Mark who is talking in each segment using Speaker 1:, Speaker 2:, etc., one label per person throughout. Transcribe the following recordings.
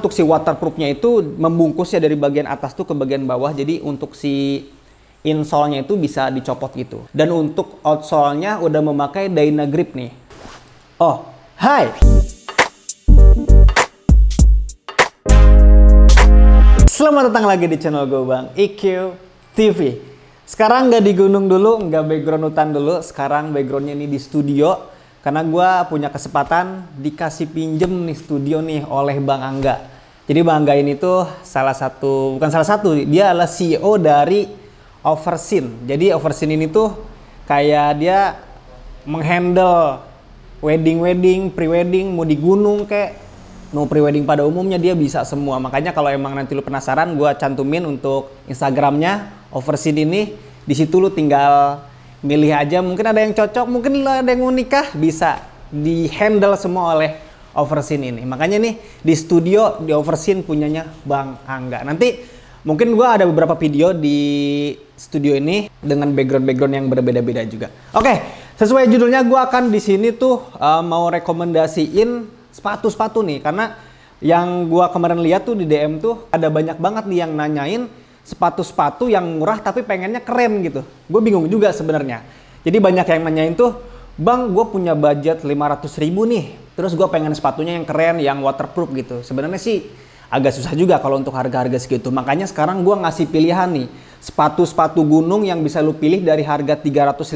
Speaker 1: Untuk si waterproofnya itu membungkusnya dari bagian atas tuh ke bagian bawah. Jadi untuk si insole-nya itu bisa dicopot gitu. Dan untuk outsole-nya udah memakai Dyna Grip nih. Oh, hai! Selamat datang lagi di channel gue Bang EQ TV. Sekarang nggak di gunung dulu, nggak background hutan dulu. Sekarang backgroundnya ini di studio karena gue punya kesempatan dikasih pinjem nih studio nih oleh Bang Angga. Jadi Bang Gain itu salah satu, bukan salah satu, dia adalah CEO dari Overseen. Jadi Overseen ini tuh kayak dia menghandle wedding-wedding, pre-wedding, mau di gunung kayak mau pre-wedding pada umumnya dia bisa semua. Makanya kalau emang nanti lu penasaran, gue cantumin untuk Instagramnya Overseen ini. Di situ lu tinggal milih aja. Mungkin ada yang cocok, mungkin ada yang mau nikah, bisa dihandle semua oleh overseen ini. Makanya nih di studio di overseen punyanya Bang Angga. Nanti mungkin gue ada beberapa video di studio ini dengan background-background yang berbeda-beda juga. Oke, okay, sesuai judulnya gue akan di sini tuh uh, mau rekomendasiin sepatu-sepatu nih karena yang gue kemarin lihat tuh di DM tuh ada banyak banget nih yang nanyain sepatu-sepatu yang murah tapi pengennya keren gitu. Gue bingung juga sebenarnya. Jadi banyak yang nanyain tuh, Bang, gue punya budget 500 ribu nih Terus gue pengen sepatunya yang keren, yang waterproof gitu. Sebenarnya sih agak susah juga kalau untuk harga-harga segitu. Makanya sekarang gue ngasih pilihan nih. Sepatu-sepatu gunung yang bisa lu pilih dari harga 350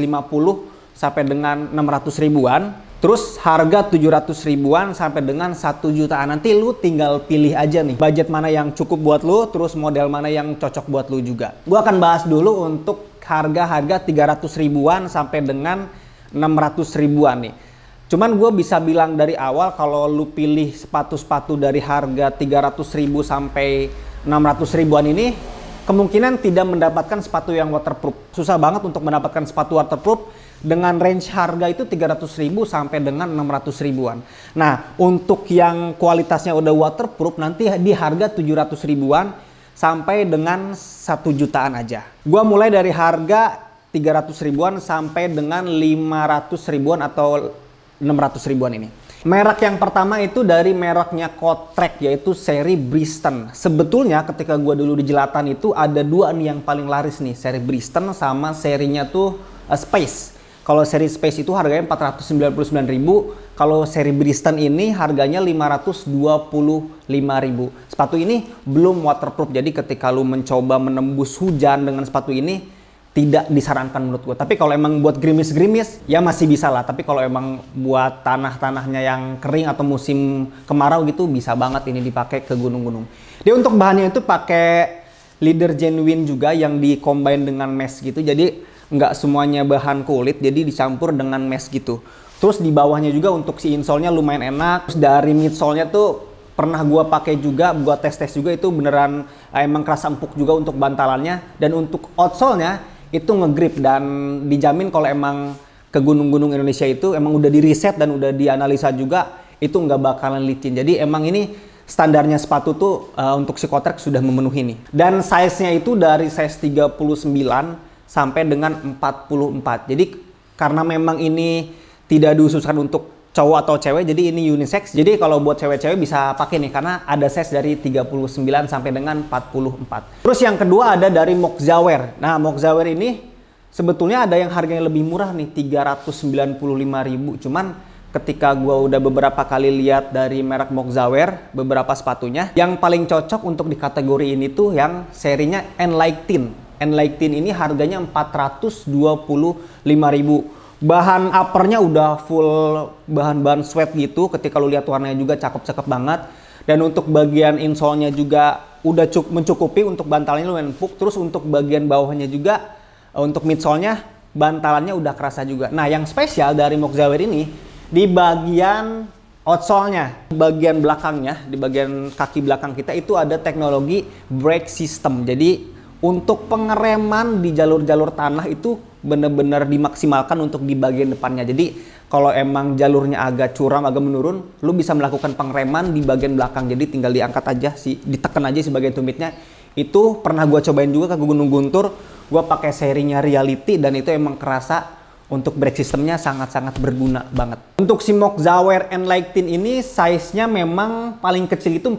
Speaker 1: sampai dengan 600 ribuan. Terus harga 700 ribuan sampai dengan 1 jutaan. Nanti lu tinggal pilih aja nih budget mana yang cukup buat lu, terus model mana yang cocok buat lu juga. Gue akan bahas dulu untuk harga-harga 300 ribuan sampai dengan 600 ribuan nih. Cuman gue bisa bilang dari awal kalau lu pilih sepatu-sepatu dari harga 300 ribu sampai 600 ribuan ini kemungkinan tidak mendapatkan sepatu yang waterproof. Susah banget untuk mendapatkan sepatu waterproof dengan range harga itu 300 ribu sampai dengan 600 ribuan. Nah untuk yang kualitasnya udah waterproof nanti di harga 700 ribuan sampai dengan 1 jutaan aja. Gua mulai dari harga 300 ribuan sampai dengan 500 ribuan atau 600 ribuan ini. Merek yang pertama itu dari mereknya Kotrek yaitu seri Briston. Sebetulnya ketika gue dulu di jelatan itu ada dua nih yang paling laris nih, seri Briston sama serinya tuh uh, Space. Kalau seri Space itu harganya ribu, kalau seri Briston ini harganya ribu. Sepatu ini belum waterproof jadi ketika lu mencoba menembus hujan dengan sepatu ini tidak disarankan menurut gue. Tapi kalau emang buat grimis-grimis ya masih bisa lah. Tapi kalau emang buat tanah-tanahnya yang kering atau musim kemarau gitu bisa banget ini dipakai ke gunung-gunung. Dia untuk bahannya itu pakai leader genuine juga yang dikombin dengan mesh gitu. Jadi nggak semuanya bahan kulit jadi dicampur dengan mesh gitu. Terus di bawahnya juga untuk si insole-nya lumayan enak. Terus dari midsole-nya tuh pernah gue pakai juga, gue tes-tes juga itu beneran emang kerasa empuk juga untuk bantalannya dan untuk outsole-nya itu ngegrip dan dijamin kalau emang ke gunung-gunung Indonesia itu emang udah di riset dan udah dianalisa juga itu nggak bakalan licin. Jadi emang ini standarnya sepatu tuh uh, untuk Kotrek sudah memenuhi nih. Dan size-nya itu dari size 39 sampai dengan 44. Jadi karena memang ini tidak diususkan untuk cowok atau cewek jadi ini unisex jadi kalau buat cewek-cewek bisa pakai nih karena ada size dari 39 sampai dengan 44 terus yang kedua ada dari Mokzawer nah Mokzawer ini sebetulnya ada yang harganya lebih murah nih 395 ribu. cuman ketika gua udah beberapa kali lihat dari merek Mokzawer beberapa sepatunya yang paling cocok untuk di kategori ini tuh yang serinya Enlightin. Enlightin ini harganya ribu bahan uppernya udah full bahan-bahan sweat gitu ketika lu lihat warnanya juga cakep-cakep banget dan untuk bagian insole-nya juga udah cukup mencukupi untuk bantalnya lumayan empuk terus untuk bagian bawahnya juga eh, untuk midsole-nya bantalannya udah kerasa juga nah yang spesial dari Moxawer ini di bagian outsole-nya bagian belakangnya di bagian kaki belakang kita itu ada teknologi brake system jadi untuk pengereman di jalur-jalur tanah itu benar-benar dimaksimalkan untuk di bagian depannya. Jadi kalau emang jalurnya agak curam, agak menurun, lu bisa melakukan pengereman di bagian belakang. Jadi tinggal diangkat aja si ditekan aja si tumitnya. Itu pernah gua cobain juga ke Gunung Guntur, gua pakai serinya Reality dan itu emang kerasa untuk brake sistemnya sangat-sangat berguna banget. Untuk si Mock Zawer Enlighten ini size-nya memang paling kecil itu 40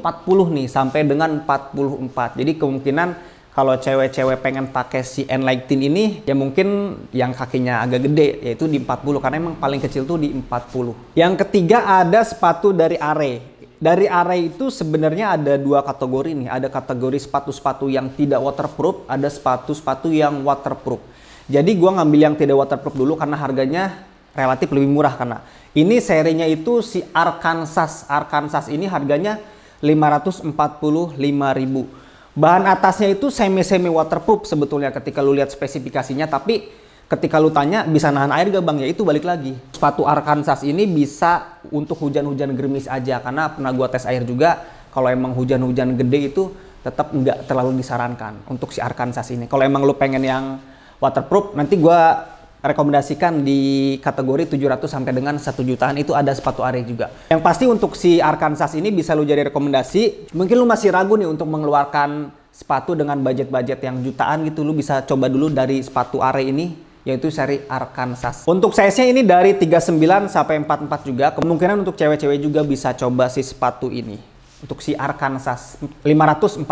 Speaker 1: nih sampai dengan 44. Jadi kemungkinan kalau cewek-cewek pengen pakai si Enlighten ini ya mungkin yang kakinya agak gede yaitu di 40 karena emang paling kecil tuh di 40. Yang ketiga ada sepatu dari Are. Dari Are itu sebenarnya ada dua kategori nih. Ada kategori sepatu-sepatu yang tidak waterproof, ada sepatu-sepatu yang waterproof. Jadi gua ngambil yang tidak waterproof dulu karena harganya relatif lebih murah karena ini serinya itu si Arkansas. Arkansas ini harganya 545.000 bahan atasnya itu semi semi waterproof sebetulnya ketika lu lihat spesifikasinya tapi ketika lu tanya bisa nahan air gak bang ya itu balik lagi sepatu Arkansas ini bisa untuk hujan-hujan gerimis aja karena pernah gua tes air juga kalau emang hujan-hujan gede itu tetap nggak terlalu disarankan untuk si Arkansas ini kalau emang lu pengen yang waterproof nanti gua rekomendasikan di kategori 700 sampai dengan 1 jutaan itu ada sepatu Ari juga. Yang pasti untuk si Arkansas ini bisa lu jadi rekomendasi. Mungkin lu masih ragu nih untuk mengeluarkan sepatu dengan budget-budget yang jutaan gitu lu bisa coba dulu dari sepatu Are ini yaitu seri Arkansas. Untuk size-nya ini dari 39 sampai 44 juga. Kemungkinan untuk cewek-cewek juga bisa coba si sepatu ini untuk si Arkansas 545.000.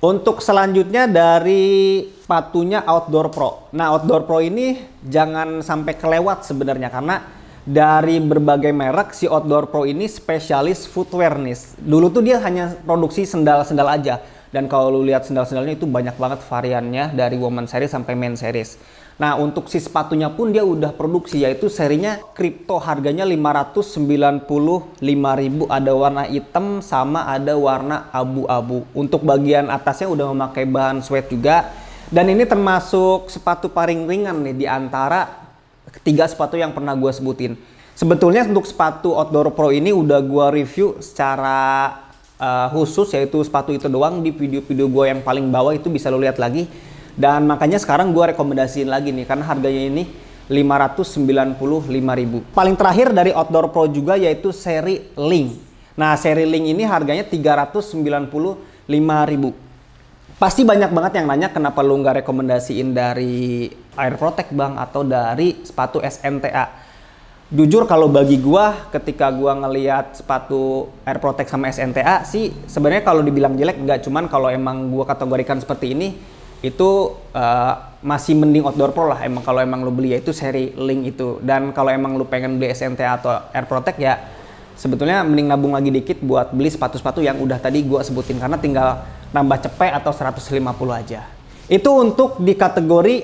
Speaker 1: Untuk selanjutnya dari sepatunya Outdoor Pro. Nah, Outdoor Pro ini jangan sampai kelewat sebenarnya karena dari berbagai merek si Outdoor Pro ini spesialis footwear nih. Dulu tuh dia hanya produksi sendal-sendal aja dan kalau lu lihat sendal-sendalnya itu banyak banget variannya dari woman series sampai men series. Nah, untuk si sepatunya pun dia udah produksi yaitu serinya kripto harganya 595.000 ada warna hitam sama ada warna abu-abu. Untuk bagian atasnya udah memakai bahan sweat juga. Dan ini termasuk sepatu paling ringan nih di antara ketiga sepatu yang pernah gue sebutin. Sebetulnya untuk sepatu Outdoor Pro ini udah gue review secara uh, khusus yaitu sepatu itu doang di video-video gue yang paling bawah itu bisa lo lihat lagi dan makanya sekarang gue rekomendasiin lagi nih karena harganya ini 595.000. Paling terakhir dari Outdoor Pro juga yaitu seri Link. Nah, seri Link ini harganya 395.000. Pasti banyak banget yang nanya kenapa lu nggak rekomendasiin dari Air Protect Bang atau dari sepatu SMTA. Jujur kalau bagi gua ketika gua ngelihat sepatu Air Protect sama SMTA sih sebenarnya kalau dibilang jelek nggak cuman kalau emang gua kategorikan seperti ini itu uh, masih mending outdoor pro lah emang kalau emang lu beli ya itu seri link itu dan kalau emang lu pengen beli SNT atau Air Protect ya sebetulnya mending nabung lagi dikit buat beli sepatu-sepatu yang udah tadi gua sebutin karena tinggal nambah cepet atau 150 aja itu untuk di kategori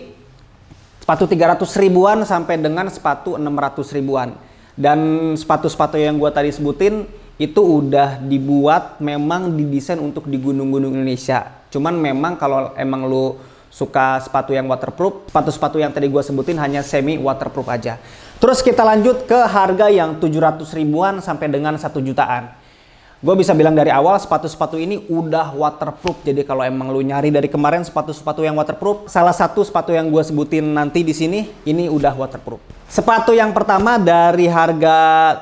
Speaker 1: sepatu 300 ribuan sampai dengan sepatu 600 ribuan dan sepatu-sepatu yang gua tadi sebutin itu udah dibuat memang didesain untuk di gunung-gunung Indonesia Cuman memang kalau emang lu suka sepatu yang waterproof, sepatu-sepatu yang tadi gue sebutin hanya semi waterproof aja. Terus kita lanjut ke harga yang 700 ribuan sampai dengan 1 jutaan. Gue bisa bilang dari awal sepatu-sepatu ini udah waterproof. Jadi kalau emang lu nyari dari kemarin sepatu-sepatu yang waterproof, salah satu sepatu yang gue sebutin nanti di sini ini udah waterproof. Sepatu yang pertama dari harga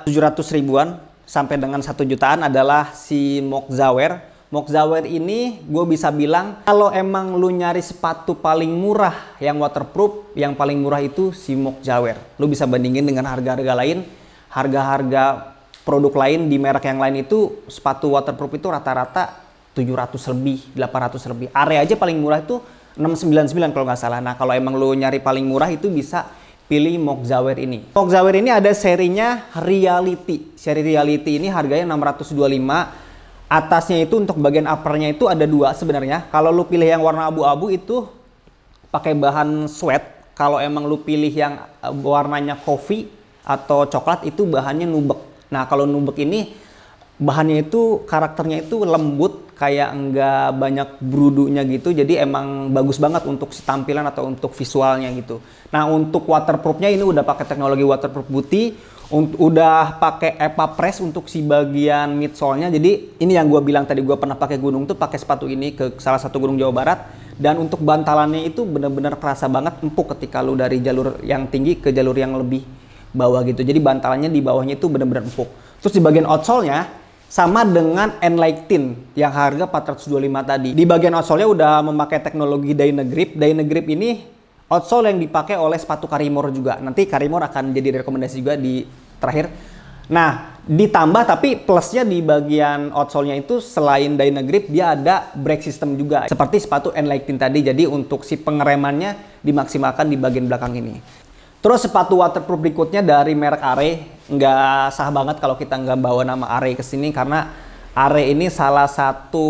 Speaker 1: 700 ribuan sampai dengan 1 jutaan adalah si Mokzawer Mokzawer ini gue bisa bilang kalau emang lu nyari sepatu paling murah yang waterproof, yang paling murah itu si Mokzawer. Lu bisa bandingin dengan harga-harga lain, harga-harga produk lain di merek yang lain itu sepatu waterproof itu rata-rata 700 lebih, 800 lebih. Area aja paling murah itu 699 kalau nggak salah. Nah kalau emang lu nyari paling murah itu bisa pilih Mokzawer ini. Mokzawer ini ada serinya Reality. Seri Reality ini harganya 625 atasnya itu untuk bagian uppernya itu ada dua sebenarnya. Kalau lu pilih yang warna abu-abu itu pakai bahan sweat. Kalau emang lu pilih yang eh, warnanya coffee atau coklat itu bahannya nubek. Nah kalau nubek ini bahannya itu karakternya itu lembut kayak enggak banyak brudunya gitu jadi emang bagus banget untuk tampilan atau untuk visualnya gitu nah untuk waterproofnya ini udah pakai teknologi waterproof putih udah pakai EPA press untuk si bagian midsole-nya. Jadi ini yang gue bilang tadi gue pernah pakai gunung tuh pakai sepatu ini ke salah satu gunung Jawa Barat dan untuk bantalannya itu benar-benar kerasa banget empuk ketika lu dari jalur yang tinggi ke jalur yang lebih bawah gitu. Jadi bantalannya di bawahnya itu benar-benar empuk. Terus di bagian outsole-nya sama dengan Enlighten yang harga 425 tadi. Di bagian outsole-nya udah memakai teknologi Dynagrip. Dynagrip ini outsole yang dipakai oleh sepatu Karimor juga. Nanti Karimor akan jadi rekomendasi juga di terakhir. Nah, ditambah tapi plusnya di bagian outsole-nya itu selain Dyna Grip dia ada brake system juga seperti sepatu n tadi jadi untuk si pengeremannya dimaksimalkan di bagian belakang ini terus sepatu waterproof berikutnya dari merek Are nggak sah banget kalau kita nggak bawa nama Are ke sini karena Are ini salah satu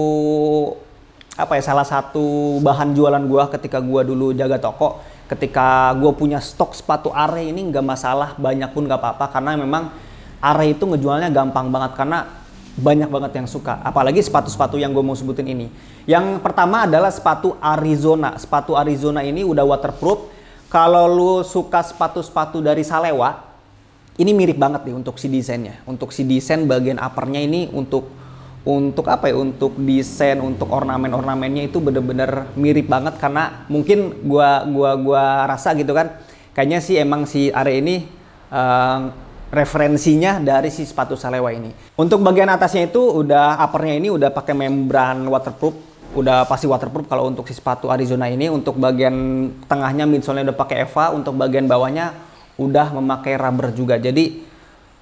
Speaker 1: apa ya salah satu bahan jualan gua ketika gua dulu jaga toko ketika gue punya stok sepatu are ini nggak masalah banyak pun nggak apa-apa karena memang are itu ngejualnya gampang banget karena banyak banget yang suka apalagi sepatu-sepatu yang gue mau sebutin ini yang pertama adalah sepatu Arizona sepatu Arizona ini udah waterproof kalau lu suka sepatu-sepatu dari Salewa ini mirip banget nih untuk si desainnya untuk si desain bagian uppernya ini untuk untuk apa ya untuk desain untuk ornamen-ornamennya itu bener-bener mirip banget karena mungkin gua gua gua rasa gitu kan kayaknya sih emang si area ini uh, referensinya dari si sepatu salewa ini untuk bagian atasnya itu udah uppernya ini udah pakai membran waterproof udah pasti waterproof kalau untuk si sepatu Arizona ini untuk bagian tengahnya midsole-nya udah pakai Eva untuk bagian bawahnya udah memakai rubber juga jadi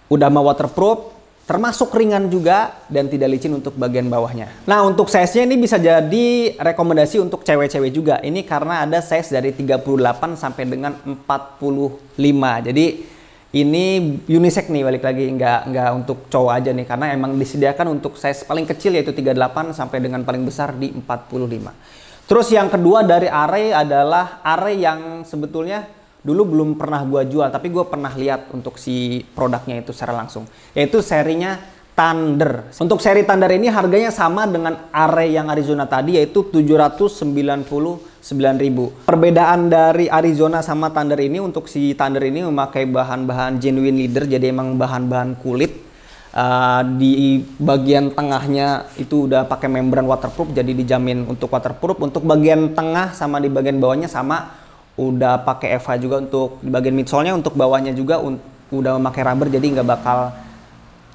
Speaker 1: udah mau waterproof termasuk ringan juga dan tidak licin untuk bagian bawahnya. Nah, untuk size-nya ini bisa jadi rekomendasi untuk cewek-cewek juga. Ini karena ada size dari 38 sampai dengan 45. Jadi ini unisex nih balik lagi nggak nggak untuk cowok aja nih karena emang disediakan untuk size paling kecil yaitu 38 sampai dengan paling besar di 45. Terus yang kedua dari array adalah array yang sebetulnya dulu belum pernah gue jual tapi gue pernah lihat untuk si produknya itu secara langsung yaitu serinya Thunder. Untuk seri Thunder ini harganya sama dengan are yang Arizona tadi yaitu 799.000. Perbedaan dari Arizona sama Thunder ini untuk si Thunder ini memakai bahan-bahan genuine leather jadi emang bahan-bahan kulit uh, di bagian tengahnya itu udah pakai membran waterproof jadi dijamin untuk waterproof untuk bagian tengah sama di bagian bawahnya sama udah pakai Eva juga untuk di bagian midsole-nya untuk bawahnya juga udah memakai rubber jadi nggak bakal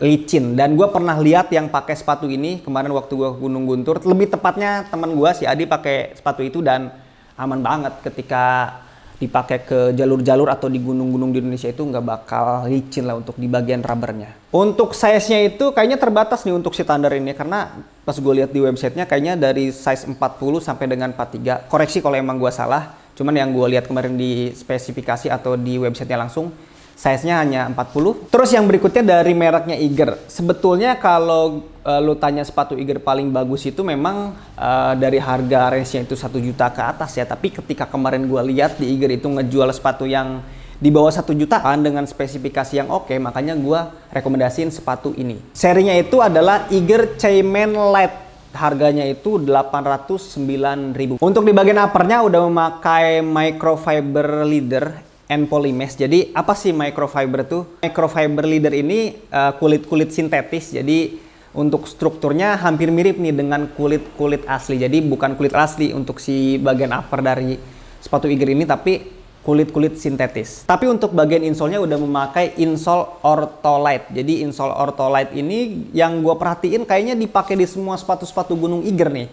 Speaker 1: licin dan gue pernah lihat yang pakai sepatu ini kemarin waktu gue ke Gunung Guntur lebih tepatnya teman gue si Adi pakai sepatu itu dan aman banget ketika dipakai ke jalur-jalur atau di gunung-gunung di Indonesia itu nggak bakal licin lah untuk di bagian rubbernya. Untuk size-nya itu kayaknya terbatas nih untuk si Thunder ini karena pas gue lihat di websitenya kayaknya dari size 40 sampai dengan 43. Koreksi kalau emang gue salah Cuman yang gue lihat kemarin di spesifikasi atau di websitenya langsung, size-nya hanya 40. Terus yang berikutnya dari mereknya Iger. Sebetulnya kalau e, lu tanya sepatu Iger paling bagus itu memang e, dari harga range-nya itu 1 juta ke atas ya. Tapi ketika kemarin gue lihat di Iger itu ngejual sepatu yang di bawah 1 jutaan dengan spesifikasi yang oke, okay, makanya gue rekomendasiin sepatu ini. Serinya itu adalah Iger Cayman Light harganya itu 809.000. Untuk di bagian uppernya udah memakai microfiber leader and polymesh. Jadi apa sih microfiber itu? Microfiber leader ini eh, kulit-kulit uh, sintetis. Jadi untuk strukturnya hampir mirip nih dengan kulit-kulit asli. Jadi bukan kulit asli untuk si bagian upper dari sepatu Iger ini tapi kulit-kulit sintetis. Tapi untuk bagian insolnya udah memakai insol ortolite. Jadi insol ortolite ini yang gue perhatiin kayaknya dipakai di semua sepatu-sepatu gunung Iger nih.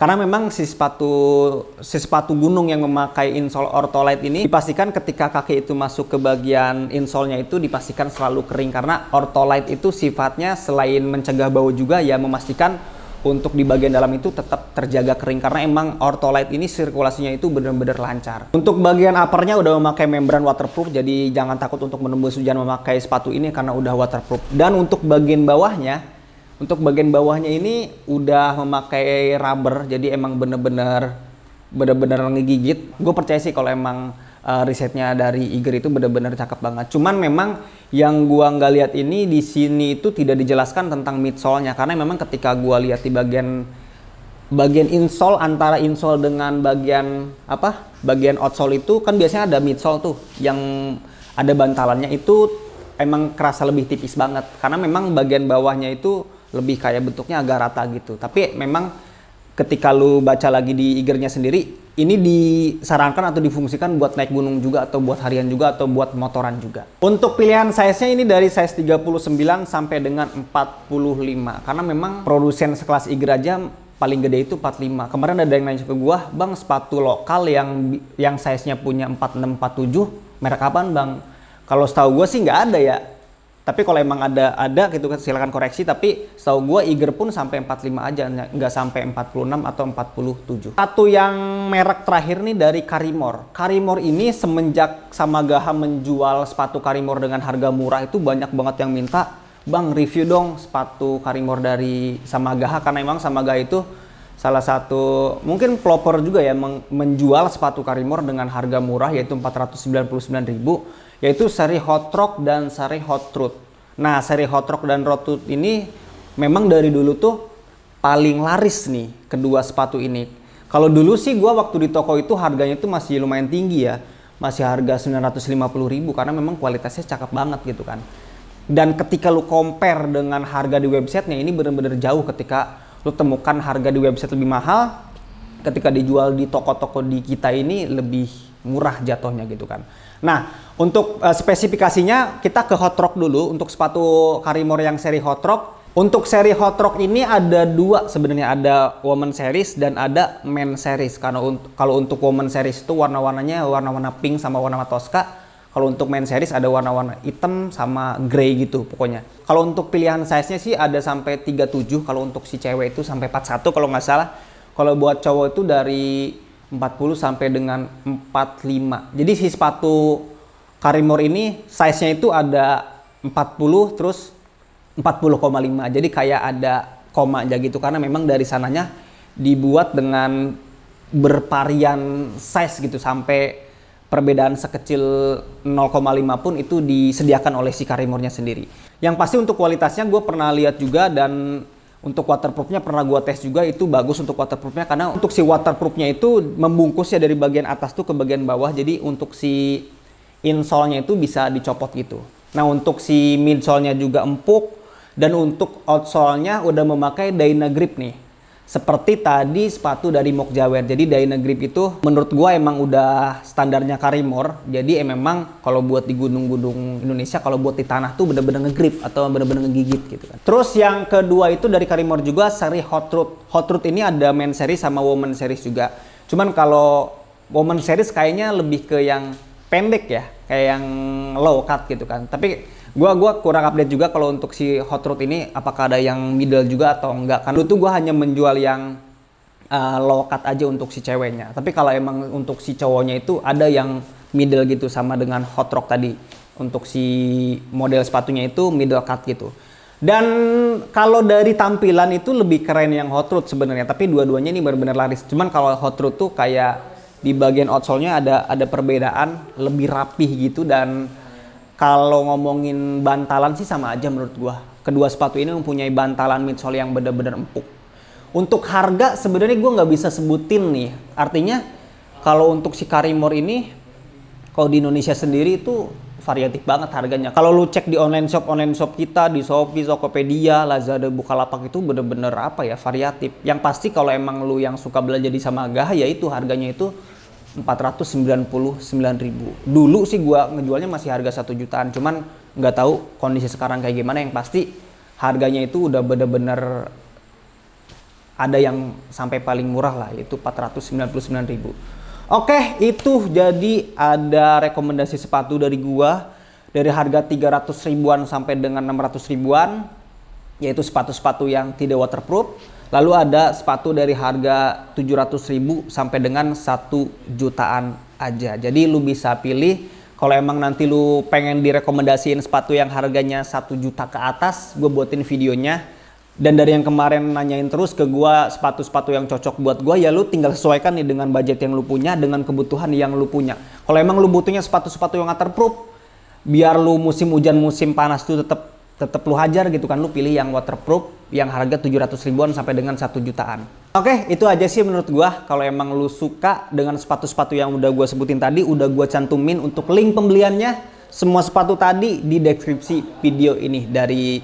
Speaker 1: Karena memang si sepatu si sepatu gunung yang memakai insol ortolite ini dipastikan ketika kaki itu masuk ke bagian insolnya itu dipastikan selalu kering karena ortolite itu sifatnya selain mencegah bau juga ya memastikan untuk di bagian dalam itu tetap terjaga kering karena emang Ortolite ini sirkulasinya itu benar-benar lancar. Untuk bagian uppernya udah memakai membran waterproof jadi jangan takut untuk menembus hujan memakai sepatu ini karena udah waterproof. Dan untuk bagian bawahnya untuk bagian bawahnya ini udah memakai rubber jadi emang bener-bener bener-bener ngegigit. Gue percaya sih kalau emang uh, risetnya dari Iger itu benar-benar cakep banget. Cuman memang yang gua nggak lihat ini di sini itu tidak dijelaskan tentang midsole-nya karena memang ketika gua lihat di bagian bagian insole antara insole dengan bagian apa? bagian outsole itu kan biasanya ada midsole tuh yang ada bantalannya itu emang kerasa lebih tipis banget karena memang bagian bawahnya itu lebih kayak bentuknya agak rata gitu. Tapi memang ketika lu baca lagi di igernya sendiri ini disarankan atau difungsikan buat naik gunung juga atau buat harian juga atau buat motoran juga. Untuk pilihan size-nya ini dari size 39 sampai dengan 45 karena memang produsen sekelas Iger aja paling gede itu 45. Kemarin ada yang nanya ke gua, "Bang, sepatu lokal yang yang size-nya punya 46 47 merek kapan Bang?" Kalau setahu gue sih nggak ada ya tapi kalau emang ada ada gitu kan silakan koreksi tapi setahu gue Iger pun sampai 45 aja nggak sampai 46 atau 47 satu yang merek terakhir nih dari Karimor Karimor ini semenjak sama Gaha menjual sepatu Karimor dengan harga murah itu banyak banget yang minta Bang review dong sepatu Karimor dari sama Gaha karena emang sama Gaha itu salah satu mungkin pelopor juga ya menjual sepatu Karimor dengan harga murah yaitu 499.000 yaitu seri hot rock dan seri hot truth. Nah, seri hot rock dan hot truth ini memang dari dulu tuh paling laris nih kedua sepatu ini. Kalau dulu sih gua waktu di toko itu harganya itu masih lumayan tinggi ya. Masih harga 950.000 karena memang kualitasnya cakep banget gitu kan. Dan ketika lu compare dengan harga di websitenya ini benar-benar jauh ketika lu temukan harga di website lebih mahal ketika dijual di toko-toko di kita ini lebih murah jatuhnya gitu kan. Nah, untuk uh, spesifikasinya kita ke hot rock dulu untuk sepatu Karimor yang seri hot rock. Untuk seri hot rock ini ada dua sebenarnya ada woman series dan ada men series. Karena untuk kalau untuk woman series itu warna-warnanya warna-warna pink sama warna-warna toska. Kalau untuk men series ada warna-warna hitam sama grey gitu pokoknya. Kalau untuk pilihan size-nya sih ada sampai 37, kalau untuk si cewek itu sampai 41 kalau nggak salah. Kalau buat cowok itu dari 40 sampai dengan 45. Jadi si sepatu Karimor ini size-nya itu ada 40 terus 40,5. Jadi kayak ada koma aja gitu karena memang dari sananya dibuat dengan bervarian size gitu sampai perbedaan sekecil 0,5 pun itu disediakan oleh si Karimornya sendiri. Yang pasti untuk kualitasnya gue pernah lihat juga dan untuk waterproofnya pernah gua tes juga itu bagus untuk waterproofnya karena untuk si waterproofnya itu membungkusnya dari bagian atas tuh ke bagian bawah jadi untuk si insole-nya itu bisa dicopot gitu nah untuk si midsole-nya juga empuk dan untuk outsole-nya udah memakai Dyna Grip nih seperti tadi sepatu dari Mokjawer. Jadi Grip itu menurut gua emang udah standarnya Karimor. Jadi eh, memang kalau buat di gunung-gunung Indonesia kalau buat di tanah tuh bener-bener ngegrip atau bener-bener ngegigit gitu kan. Terus yang kedua itu dari Karimor juga seri Hot Root. Hot Root ini ada men series sama woman series juga. Cuman kalau woman series kayaknya lebih ke yang pendek ya, kayak yang low cut gitu kan. Tapi Gua gua kurang update juga kalau untuk si hot rod ini apakah ada yang middle juga atau enggak. Kan dulu tuh gua hanya menjual yang uh, eh, low cut aja untuk si ceweknya. Tapi kalau emang untuk si cowoknya itu ada yang middle gitu sama dengan hot rod tadi. Untuk si model sepatunya itu middle cut gitu. Dan kalau dari tampilan itu lebih keren yang Hot Rod sebenarnya, tapi dua-duanya ini benar-benar laris. Cuman kalau Hot Rod tuh kayak di bagian outsole-nya ada ada perbedaan lebih rapih gitu dan kalau ngomongin bantalan sih sama aja menurut gua. Kedua sepatu ini mempunyai bantalan midsole yang benar-benar empuk. Untuk harga sebenarnya gua nggak bisa sebutin nih. Artinya kalau untuk si Karimor ini kalau di Indonesia sendiri itu variatif banget harganya. Kalau lu cek di online shop online shop kita di Shopee, Tokopedia, Lazada, Bukalapak itu bener-bener apa ya variatif. Yang pasti kalau emang lu yang suka belanja di Samaga ya itu harganya itu sembilan ribu. Dulu sih gua ngejualnya masih harga satu jutaan, cuman nggak tahu kondisi sekarang kayak gimana. Yang pasti harganya itu udah bener-bener ada yang sampai paling murah lah, yaitu sembilan ribu. Oke, itu jadi ada rekomendasi sepatu dari gua dari harga 300 ribuan sampai dengan 600 ribuan, yaitu sepatu-sepatu yang tidak waterproof Lalu ada sepatu dari harga 700 ribu sampai dengan 1 jutaan aja. Jadi lu bisa pilih kalau emang nanti lu pengen direkomendasiin sepatu yang harganya 1 juta ke atas, gue buatin videonya. Dan dari yang kemarin nanyain terus ke gue sepatu-sepatu yang cocok buat gue, ya lu tinggal sesuaikan nih dengan budget yang lu punya, dengan kebutuhan yang lu punya. Kalau emang lu butuhnya sepatu-sepatu yang waterproof, biar lu musim hujan, musim panas tuh tetap tetap lu hajar gitu kan lu pilih yang waterproof yang harga 700 ribuan sampai dengan 1 jutaan. Oke, itu aja sih menurut gua kalau emang lu suka dengan sepatu-sepatu yang udah gua sebutin tadi, udah gua cantumin untuk link pembeliannya semua sepatu tadi di deskripsi video ini dari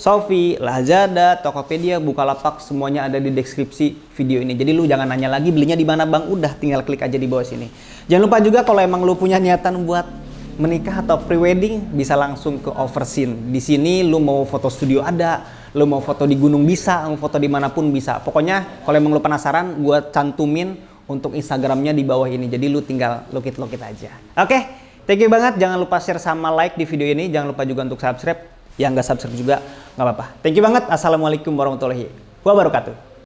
Speaker 1: Sofi Lazada, Tokopedia, Bukalapak semuanya ada di deskripsi video ini. Jadi lu jangan nanya lagi belinya di mana Bang, udah tinggal klik aja di bawah sini. Jangan lupa juga kalau emang lu punya niatan buat menikah atau prewedding bisa langsung ke overseen. Di sini lu mau foto studio ada, lu mau foto di gunung bisa, mau foto dimanapun bisa. Pokoknya kalau emang lu penasaran, gua cantumin untuk Instagramnya di bawah ini. Jadi lu tinggal lokit-lokit aja. Oke, okay, thank you banget. Jangan lupa share sama like di video ini. Jangan lupa juga untuk subscribe. Yang nggak subscribe juga nggak apa-apa. Thank you banget. Assalamualaikum warahmatullahi wabarakatuh.